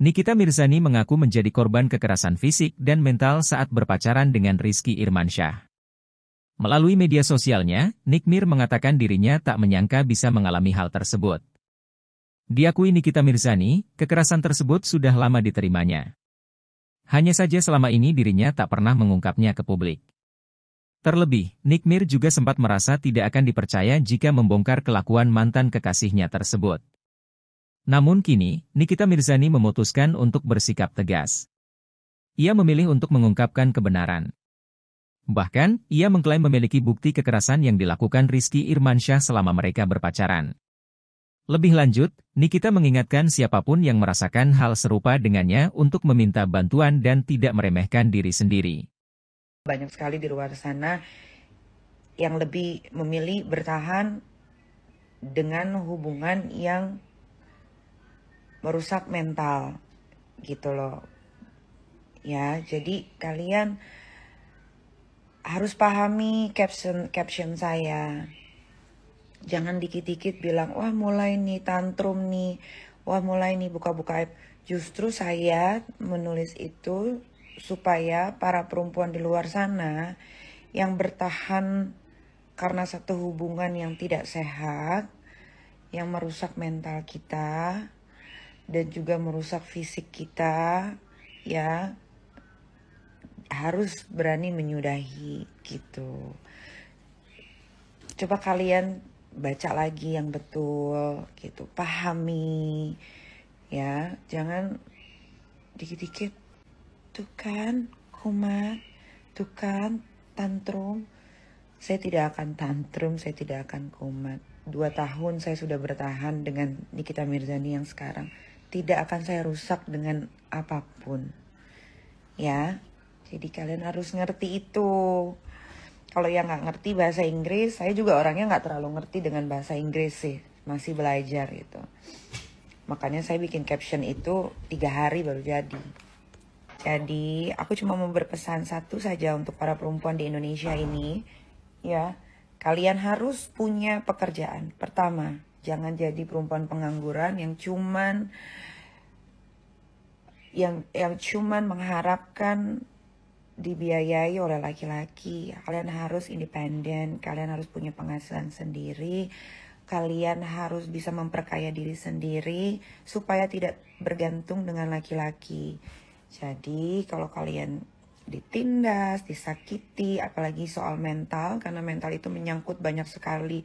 Nikita Mirzani mengaku menjadi korban kekerasan fisik dan mental saat berpacaran dengan Rizky Irmansyah. Melalui media sosialnya, Nikmir mengatakan dirinya tak menyangka bisa mengalami hal tersebut. Diakui Nikita Mirzani, kekerasan tersebut sudah lama diterimanya. Hanya saja selama ini dirinya tak pernah mengungkapnya ke publik. Terlebih, Nikmir juga sempat merasa tidak akan dipercaya jika membongkar kelakuan mantan kekasihnya tersebut. Namun kini, Nikita Mirzani memutuskan untuk bersikap tegas. Ia memilih untuk mengungkapkan kebenaran. Bahkan, ia mengklaim memiliki bukti kekerasan yang dilakukan Rizky Irmansyah selama mereka berpacaran. Lebih lanjut, Nikita mengingatkan siapapun yang merasakan hal serupa dengannya untuk meminta bantuan dan tidak meremehkan diri sendiri. Banyak sekali di luar sana yang lebih memilih bertahan dengan hubungan yang merusak mental gitu loh ya jadi kalian harus pahami caption caption saya jangan dikit-dikit bilang wah mulai nih tantrum nih wah mulai nih buka-buka justru saya menulis itu supaya para perempuan di luar sana yang bertahan karena satu hubungan yang tidak sehat yang merusak mental kita dan juga merusak fisik kita ya harus berani menyudahi gitu coba kalian baca lagi yang betul gitu pahami ya jangan dikit-dikit tuh kan kumat tuh kan tantrum saya tidak akan tantrum saya tidak akan kumat dua tahun saya sudah bertahan dengan Nikita Mirzani yang sekarang tidak akan saya rusak dengan apapun. Ya, jadi kalian harus ngerti itu. Kalau yang nggak ngerti bahasa Inggris, saya juga orangnya nggak terlalu ngerti dengan bahasa Inggris sih, masih belajar gitu. Makanya saya bikin caption itu tiga hari baru jadi. Jadi aku cuma mau berpesan satu saja untuk para perempuan di Indonesia ini, ya kalian harus punya pekerjaan. Pertama, Jangan jadi perempuan pengangguran yang cuman yang yang cuman mengharapkan dibiayai oleh laki-laki. Kalian harus independen, kalian harus punya penghasilan sendiri, kalian harus bisa memperkaya diri sendiri supaya tidak bergantung dengan laki-laki. Jadi, kalau kalian ditindas, disakiti, apalagi soal mental karena mental itu menyangkut banyak sekali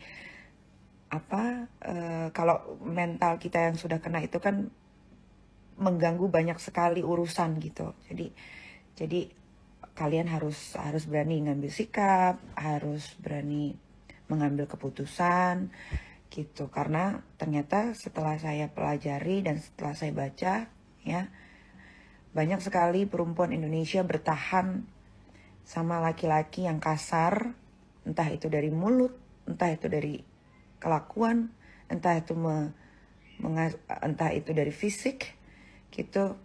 apa e, kalau mental kita yang sudah kena itu kan mengganggu banyak sekali urusan gitu jadi jadi kalian harus harus berani ngambil sikap harus berani mengambil keputusan gitu karena ternyata setelah saya pelajari dan setelah saya baca ya banyak sekali perempuan Indonesia bertahan sama laki-laki yang kasar entah itu dari mulut entah itu dari kelakuan entah itu me, mengas, entah itu dari fisik gitu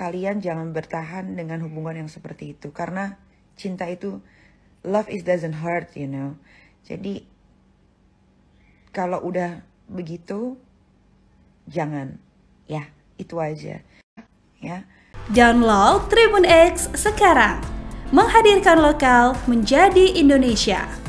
kalian jangan bertahan dengan hubungan yang seperti itu karena cinta itu love is doesn't hurt you know jadi kalau udah begitu jangan ya itu aja ya download Tribun X sekarang menghadirkan lokal menjadi Indonesia